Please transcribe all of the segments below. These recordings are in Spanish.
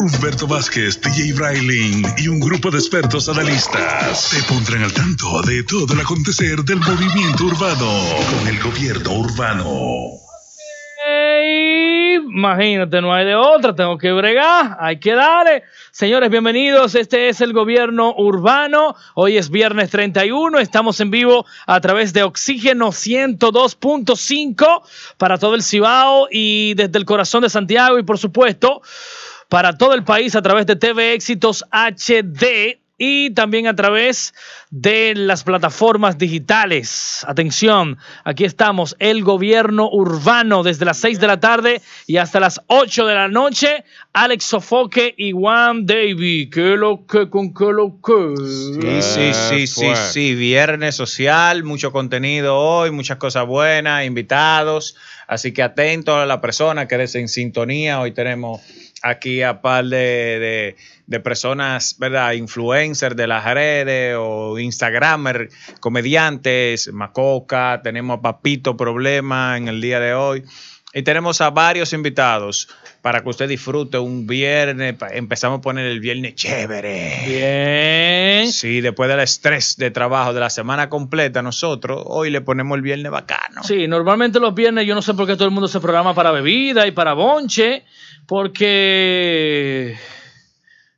Humberto Vázquez, DJ Brailing y un grupo de expertos analistas te pondrán al tanto de todo el acontecer del movimiento urbano con el gobierno urbano. imagínate, no hay de otra, tengo que bregar, hay que darle. Señores, bienvenidos. Este es el gobierno urbano. Hoy es viernes 31. Estamos en vivo a través de Oxígeno 102.5 para todo el Cibao y desde el corazón de Santiago y por supuesto para todo el país a través de TV Éxitos HD y también a través de las plataformas digitales. Atención, aquí estamos, el gobierno urbano, desde las 6 de la tarde y hasta las 8 de la noche. Alex Sofoque y Juan David. ¿Qué lo que con qué lo que? Sí, sí, sí, sí, sí. Viernes social, mucho contenido hoy, muchas cosas buenas, invitados. Así que atento a la persona que eres en sintonía. Hoy tenemos aquí a par de, de, personas, ¿verdad? Influencers de las redes o Instagrammer, comediantes, Macoca, tenemos a Papito Problema en el día de hoy. Y tenemos a varios invitados para que usted disfrute un viernes. Empezamos a poner el viernes chévere. Bien. Sí, después del estrés de trabajo de la semana completa, nosotros hoy le ponemos el viernes bacano. Sí, normalmente los viernes yo no sé por qué todo el mundo se programa para bebida y para bonche, porque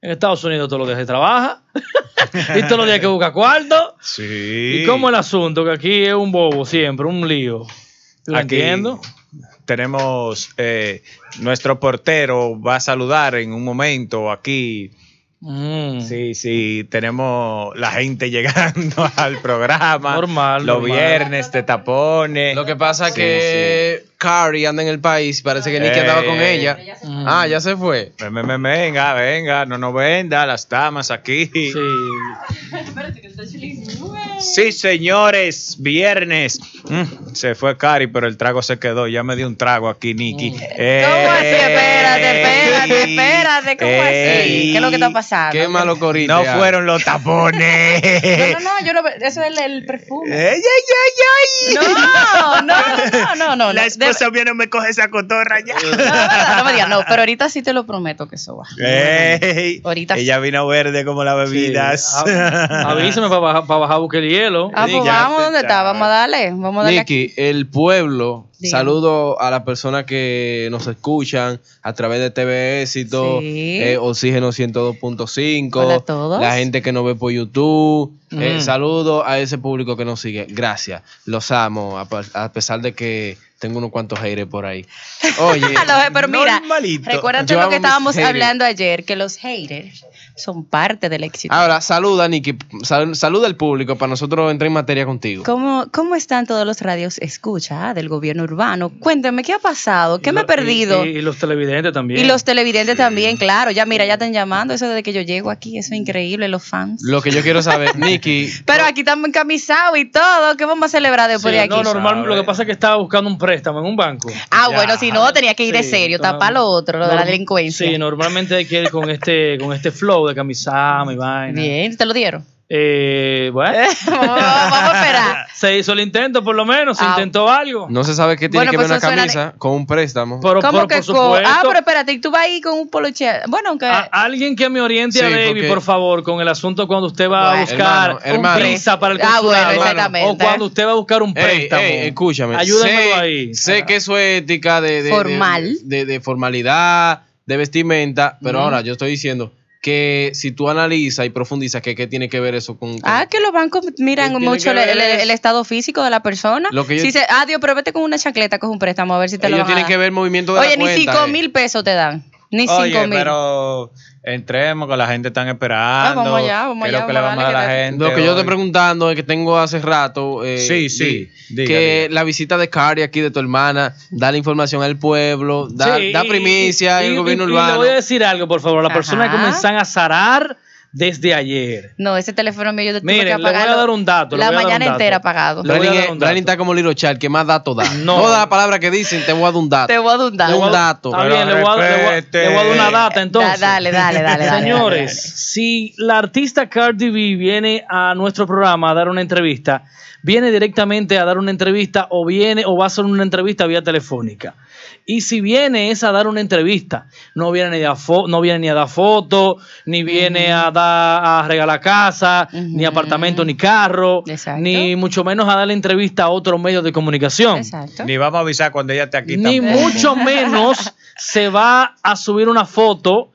en Estados Unidos todos los días se trabaja y todos los días que busca cuarto. Sí. Y como el asunto, que aquí es un bobo siempre, un lío. Lo entiendo. Tenemos eh, nuestro portero va a saludar en un momento aquí. si, mm. Sí, sí, tenemos la gente llegando al programa. Normal. Los viernes te tapones. Lo que pasa que Carrie anda en el país. Parece que Nicky andaba con eh. ella. Mm. Ah, ya se fue. Venga, venga, no nos venda las tamas aquí. Sí. Sí, señores, viernes. Mm, se fue Cari, pero el trago se quedó. Ya me dio un trago aquí, Nicky. ¿Cómo eh, así? Espérate, espérate, espérate. ¿Cómo así? ¿Qué es lo que está pasando? Qué malo corito. No fueron los tapones. no, no, no, yo no, eso es el, perfume. ¡Ey, ey, ey, no, no, no, no, no. La esposa viene y me coge esa cotorra ya. No, no, no me digas, no, pero ahorita sí te lo prometo que eso va. Ey, ahorita ella vino verde como la bebida. Sí. Ah, Avísame para bajar, para bajar buscar hielo. Ah, pues vamos ¿dónde está, vamos a darle. Vamos el pueblo, saludo a las personas que nos escuchan a través de TV Éxito, eh, Oxígeno 102.5, la gente que nos ve por YouTube. Saludos eh, saludo a ese público que nos sigue. Gracias, los amo, a pesar de que tengo unos cuantos haters por ahí. Oye, pero mira, recuérdate lo que estábamos hablando ayer, que los haters son parte del éxito. Ahora, saluda, Niki saluda al público para nosotros entrar en materia contigo. ¿Cómo, cómo están todos los radios escucha ah, del gobierno urbano? Cuéntame, ¿qué ha pasado? ¿Qué me ha he perdido? Y, los televidentes también. Y los televidentes también, claro. Ya, mira, ya están llamando. Eso desde que yo llego aquí, eso es increíble, los fans. Lo que yo quiero saber, Niki pero aquí estamos encamisados y todo. ¿Qué vamos a celebrar después de aquí? No, normal. Lo que pasa es que estaba buscando un préstamo en un banco. Ah, bueno, si no, tenía que ir de serio, tapa lo otro, lo de la delincuencia. Sí, normalmente hay que ir con este, con este flow de camisama y vaina. Bien, ¿te lo dieron? Eh, bueno. Eh, vamos, a esperar. Se hizo el intento, por lo menos, se ah. intentó algo. No se sabe qué tiene que pues ver una camisa con un préstamo. ¿Cómo que por Ah, pero espérate, tú vas ahí con un poloche. Bueno, aunque. alguien que me oriente a David, por favor, con el asunto cuando usted va a buscar para el consulado. Ah, bueno, exactamente. O cuando usted va a buscar un préstamo. escúchame. Ayúdame ahí. Sé que eso es ética de, De, formalidad, de vestimenta, pero ahora yo estoy diciendo que si tú analizas y profundizas, ¿qué, tiene que ver eso con...? ah, que los bancos miran mucho el, estado físico de la persona. Lo que si se, ah, Dios, pero vete con una chancleta, con un préstamo, a ver si te lo tienen que ver movimiento de la cuenta. Oye, ni cinco eh. mil pesos te dan. Oye, pero entremos, que la gente están ah, esperando. vamos allá, vamos allá. lo que vamos a, la gente? Lo que yo estoy preguntando es que tengo hace rato. Eh, sí, sí. que la visita de Cari aquí de tu hermana da la información al pueblo, da, primicia y, el gobierno urbano. Y le voy a decir algo, por favor. La personas persona que comienzan a zarar desde ayer. No, ese teléfono mío yo te tuve que Mire, le voy a dar un dato. La mañana entera apagado. Brandon está como Liro Char, que más datos da. No. Toda la palabra que dicen, te voy a dar un dato. Te voy a dar un dato. Un Está bien, le voy, a, dar una data entonces. dale, dale, dale. Señores, si la artista Cardi B viene a nuestro programa a dar una entrevista, viene directamente a dar una entrevista o viene o va a hacer una entrevista vía telefónica. Y si viene es a dar una entrevista, no viene ni a, no viene ni a dar fotos, ni viene a dar a, regalar casa, ni apartamento, ni carro, ni mucho menos a darle entrevista a otros medios de comunicación. Ni vamos a avisar cuando ella te aquí. Ni mucho menos se va a subir una foto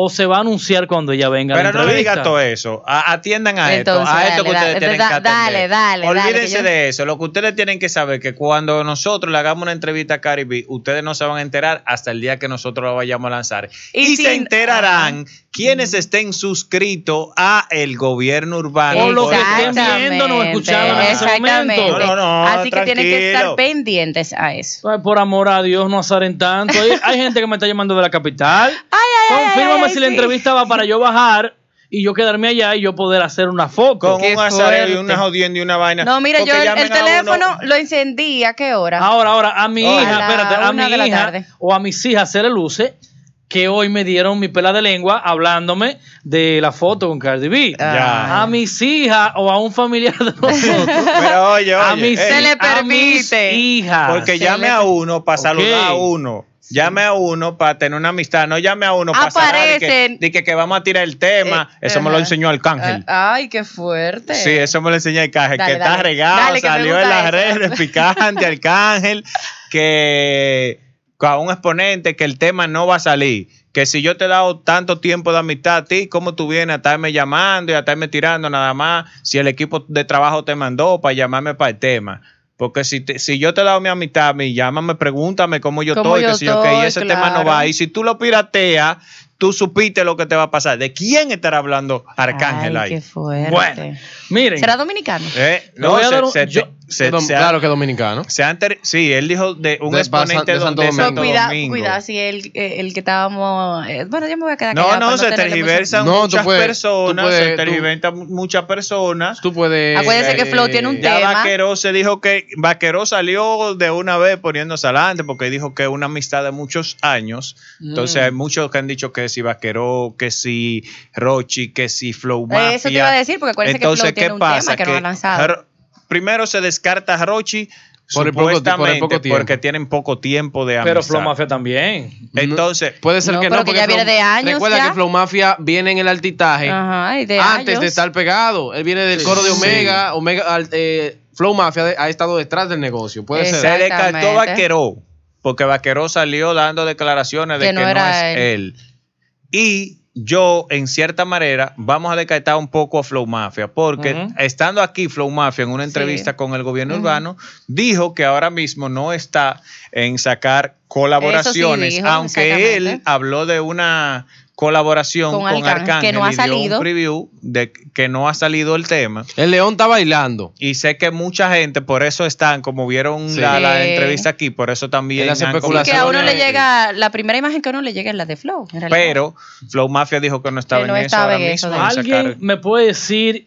o se va a anunciar cuando ya venga. Pero no diga todo eso. atiendan a esto, a esto que ustedes tienen que atender. Dale, dale, Olvídense de eso. Lo que ustedes tienen que saber que cuando nosotros le hagamos una entrevista a Caribe, ustedes no se van a enterar hasta el día que nosotros la vayamos a lanzar. Y, se enterarán quienes estén suscritos a el gobierno urbano. O lo que estén viendo, no escucharon en No, Así que tienen que estar pendientes a eso. por amor a Dios, no azaren tanto. Hay, gente que me está llamando de la capital. Ay, ay, Confírmame si la entrevista va para yo bajar y yo quedarme allá y yo poder hacer una foto. Con un y una y una vaina. No, mira, yo el, teléfono lo encendí, ¿a qué hora? Ahora, ahora, a mi hija, espérate, a mi hija o a mis hijas se le luce que hoy me dieron mi pela de lengua hablándome de la foto con Cardi B. Ah. A mis hijas o a un familiar de nosotros. Pero oye, a mis, se le permite. Porque llame a uno para saludar a uno. Llame a uno para tener una amistad, no llame a uno para saber que, que, que, vamos a tirar el tema. Eh, eso me lo enseñó Arcángel. Eh, ay, qué fuerte. Sí, eso me lo enseñó Arcángel, que está regado, salió en las redes, picante Arcángel, que a un exponente que el tema no va a salir. Que si yo te he dado tanto tiempo de amistad a ti, ¿cómo tú vienes a estarme llamando y a estarme tirando nada más? Si el equipo de trabajo te mandó para llamarme para el tema. Porque si, te, si yo te doy a mi amistad, mi llámame, pregúntame cómo yo estoy, que si yo, ese tema no va. Y si tú lo pirateas, tú supiste lo que te va a pasar. ¿De quién estará hablando Arcángel ahí? Qué fuerte. Bueno, miren. ¿Será dominicano? Eh, no, claro que es dominicano. sí, él dijo de un exponente de, Santo, de Santo Domingo. Cuidado, si eh, el, que estábamos. Eh, bueno, yo me voy a quedar. No, no, se tergiversan muchas personas. se tergiversan muchas personas. Tú puedes. Acuérdense que Flow tiene un ya tema. Vaqueros se dijo que. Vaqueros salió de una vez poniéndose adelante porque dijo que una amistad de muchos años. Entonces mm. hay muchos que han dicho que que si Vaqueró, que si Rochi, que si Flow Mafia. Eso te iba a decir, porque acuérdense que Flow tiene un tema que, no ha lanzado. Primero se descarta a Rochi por supuestamente porque tienen poco tiempo de amistad. Pero Flow Mafia también. Mm, Entonces, puede ser que no, porque, ya viene de años. Recuerda que Flow Mafia viene en el altitaje antes de estar pegado. Él viene del coro de Omega, Omega eh, Flow Mafia ha estado detrás del negocio, puede ser. Se descartó Vaqueró, porque Vaqueró salió dando declaraciones de que, no, es él y yo, en cierta manera, vamos a decatar un poco a Flow Mafia, porque estando aquí, Flow Mafia, en una entrevista con el gobierno urbano, dijo que ahora mismo no está en sacar colaboraciones, aunque él habló de una colaboración con, Arcángel, que no ha salido. Un preview de que no ha salido el tema. El león está bailando. Y sé que mucha gente, por eso están, como vieron la, entrevista aquí, por eso también. Sí que a uno le llega, la primera imagen que a uno le llega es la de Flow. Pero Flow Mafia dijo que no estaba en eso ahora mismo. ¿Alguien me puede decir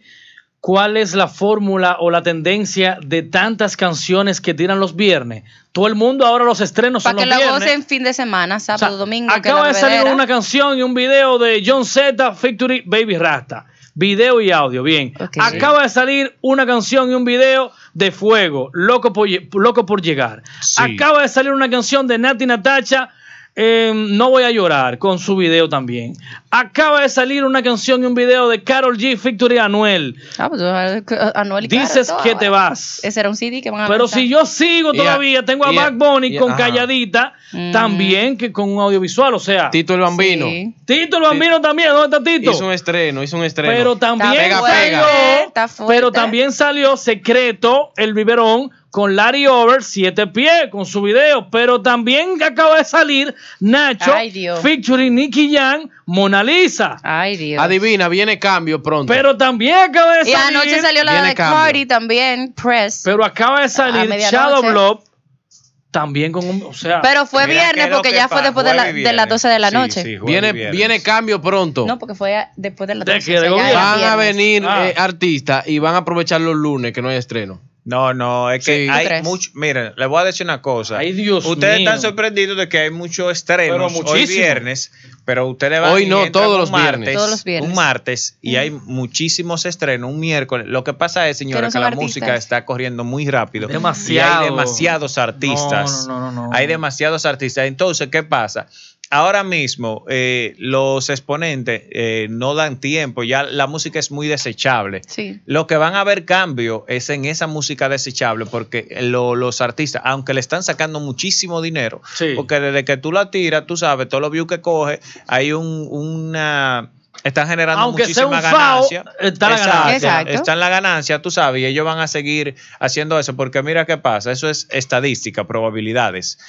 ¿Cuál es la fórmula o la tendencia de tantas canciones que tiran los viernes? Todo el mundo ahora los estrenos Para que la la en fin de semana, sábado, domingo. Acaba de salir una canción y un video de John Z, Victory, Baby Rasta. Video y audio, bien. Acaba de salir una canción y un video de Fuego, Loco por, Llegar. Acaba de salir una canción de Nati Natacha, Em, no Voy a Llorar, con su video también. Acaba de salir una canción y un video de Carol G, Victory Anuel. Ah, pues eh, eh, Anuel y Dices que te eh. vas. Ese era un CD que van a Pero si yo sigo todavía, tengo a yeah, con Calladita, también que con un audiovisual, o sea. Tito el Bambino. Tito el Bambino también, ¿dónde está Tito? Hizo un estreno, hizo un estreno. Pero también, salió, Pero también salió Secreto, El Biberón, con Larry Over, siete pies, con su video, pero también acaba de salir Nacho, featuring Nicky Young, Mona Lisa. Adivina, viene cambio pronto. Pero también acaba de salir. Y anoche salió la de Cardi también, Press. Pero acaba de salir Shadow Blob. También con un. pero fue viernes porque ya fue después de, la, las 12 de la noche. viene, viene cambio pronto. No, porque fue después de las 12 de la noche. Van a venir ah. eh, artistas y van a aprovechar los lunes que no hay estreno. No, no, es que hay mucho. Miren, le voy a decir una cosa. Ay, Dios ustedes están sorprendidos de que hay muchos estrenos hoy viernes, pero ustedes van hoy no, todos los, Martes, Un martes y hay muchísimos estrenos, un miércoles. Lo que pasa es, señora, que la música está corriendo muy rápido. Demasiado. Y hay demasiados artistas. no, no, no, no. Hay demasiados artistas. Entonces, ¿qué pasa? ahora mismo eh, los exponentes eh, no dan tiempo, ya la música es muy desechable. Lo que van a ver cambio es en esa música desechable, porque los artistas, aunque le están sacando muchísimo dinero, porque desde que tú la tiras, tú sabes, todos los views que coge, hay una están generando muchísima ganancia. está en la ganancia, tú sabes, y ellos van a seguir haciendo eso, porque mira qué pasa, eso es estadística, probabilidades.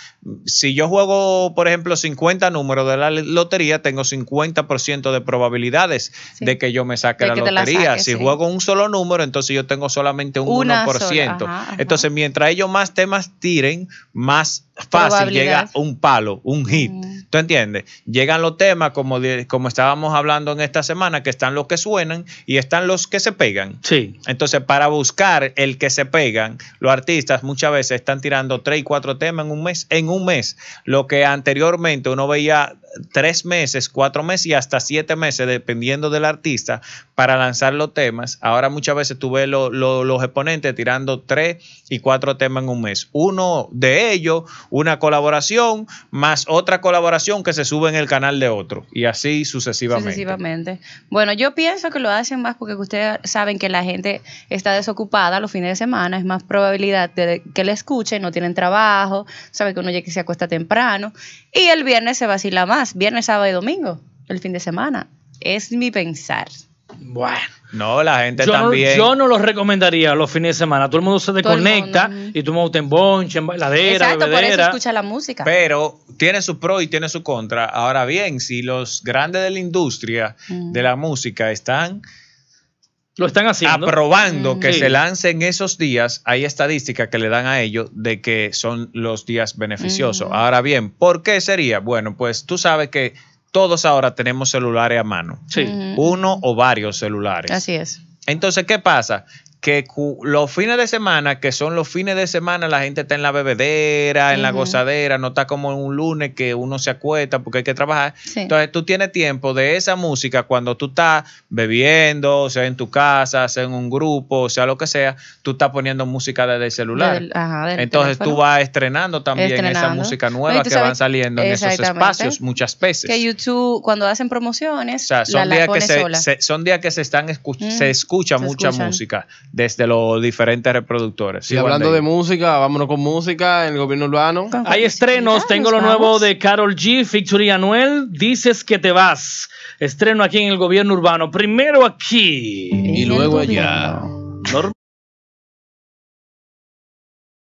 Si yo juego, por ejemplo, 50 números de la lotería, tengo 50% de probabilidades de que yo me saque la lotería. si juego un solo número, entonces yo tengo solamente un 1%. Entonces, mientras ellos más temas tiren, más fácil llega un palo, un hit. Mm. ¿Tú entiendes? Llegan los temas, como, como estábamos hablando en esta semana, que están los que suenan y están los que se pegan. Sí. Entonces, para buscar el que se pegan, los artistas muchas veces están tirando tres y cuatro temas en un mes, en un mes, lo que anteriormente uno veía tres meses, cuatro meses y hasta siete meses, dependiendo del artista, para lanzar los temas. Ahora muchas veces tú ves los exponentes tirando tres y cuatro temas en un mes. Uno de ellos, una colaboración, más otra colaboración que se sube en el canal de otro. Y así sucesivamente. Bueno, yo pienso que lo hacen más porque ustedes saben que la gente está desocupada los fines de semana, es más probabilidad de que le escuchen, no tienen trabajo, sabe que uno ya que se acuesta temprano y el viernes se vacila más viernes, sábado y domingo, el fin de semana. Es mi pensar. Bueno. No, la gente también. yo no los recomendaría los fines de semana. Todo el mundo se desconecta y tú gusta en bonche, en bailadera, Exacto, por eso escucha la música. Pero tiene su pro y tiene su contra. Ahora bien, si los grandes de la industria mm. de la música están lo están haciendo. Aprobando que se se lancen esos días, hay estadísticas que le dan a ellos de que son los días beneficiosos. Ahora bien, ¿por qué sería? Bueno, pues tú sabes que todos ahora tenemos celulares a mano. Sí. Uno o varios celulares. Así es. Entonces, ¿qué pasa? que los fines de semana, que son los fines de semana, la gente está en la bebedera, en la gozadera, no está como en un lunes que uno se acuesta porque hay que trabajar. Entonces tú tienes tiempo de esa música cuando tú estás bebiendo, o sea en tu casa, sea en un grupo, o sea lo que sea, tú estás poniendo música desde el celular. Entonces tú vas estrenando también esa música nueva que van saliendo en esos espacios muchas veces. Que YouTube, cuando hacen promociones, son, días que se, son días que se, están mm, se escucha mucha música desde los diferentes reproductores. Y hablando de música, vámonos con música en el gobierno urbano. Hay estrenos, tengo lo nuevo de Carol G, y Anuel, Dices que te vas. Estreno aquí en el gobierno urbano, primero aquí y luego allá.